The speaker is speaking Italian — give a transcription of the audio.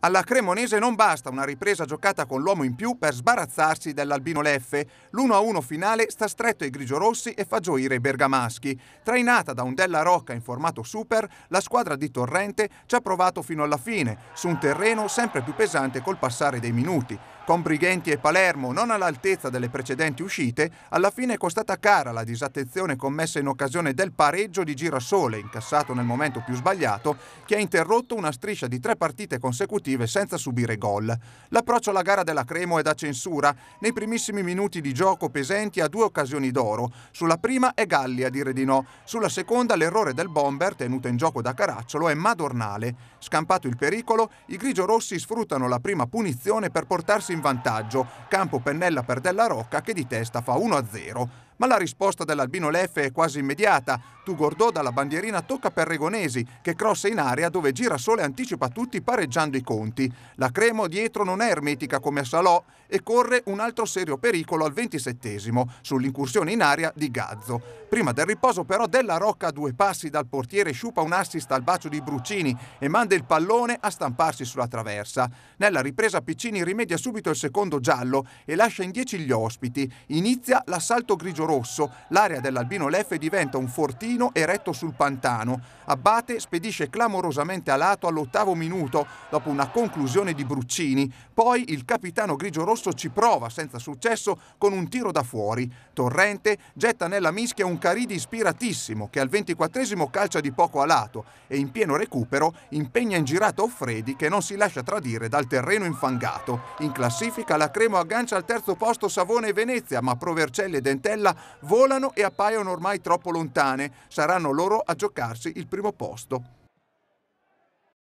Alla Cremonese non basta una ripresa giocata con l'uomo in più per sbarazzarsi dell'Albino Leffe. L'1-1 finale sta stretto ai grigiorossi e fa gioire i bergamaschi. Trainata da un Della Rocca in formato super, la squadra di Torrente ci ha provato fino alla fine, su un terreno sempre più pesante col passare dei minuti. Con Brighenti e Palermo non all'altezza delle precedenti uscite, alla fine è costata cara la disattenzione commessa in occasione del pareggio di Girasole, incassato nel momento più sbagliato, che ha interrotto una striscia di tre partite consecutive senza subire gol. L'approccio alla gara della Cremo è da censura. Nei primissimi minuti di gioco Pesenti ha due occasioni d'oro. Sulla prima è Galli a dire di no, sulla seconda l'errore del bomber tenuto in gioco da Caracciolo è madornale. Scampato il pericolo, i grigio-rossi sfruttano la prima punizione per portarsi in in vantaggio, campo Pennella per Della Rocca che di testa fa 1-0. Ma la risposta dell'Albino Leffe è quasi immediata. Tu Gordò dalla bandierina tocca per Regonesi, che crossa in area dove Girasole anticipa tutti pareggiando i conti. La Cremo dietro non è ermetica come a Salò e corre un altro serio pericolo al ventisettesimo, sull'incursione in area di Gazzo. Prima del riposo però Della Rocca a due passi dal portiere sciupa un assist al bacio di Bruccini e manda il pallone a stamparsi sulla traversa. Nella ripresa Piccini rimedia subito il secondo giallo e lascia in dieci gli ospiti. Inizia l'assalto grigio rosso, l'area dell'Albino Leffe diventa un fortino eretto sul pantano. Abbate spedisce clamorosamente a lato all'ottavo minuto, dopo una conclusione di Bruccini. Poi il capitano grigio-rosso ci prova, senza successo, con un tiro da fuori. Torrente getta nella mischia un Caridi ispiratissimo, che al ventiquattresimo calcia di poco a lato e in pieno recupero impegna in girata Offredi che non si lascia tradire dal terreno infangato. In classifica la Cremo aggancia al terzo posto Savone e Venezia, ma Provercelli e Dentella volano e appaiono ormai troppo lontane, saranno loro a giocarsi il primo posto.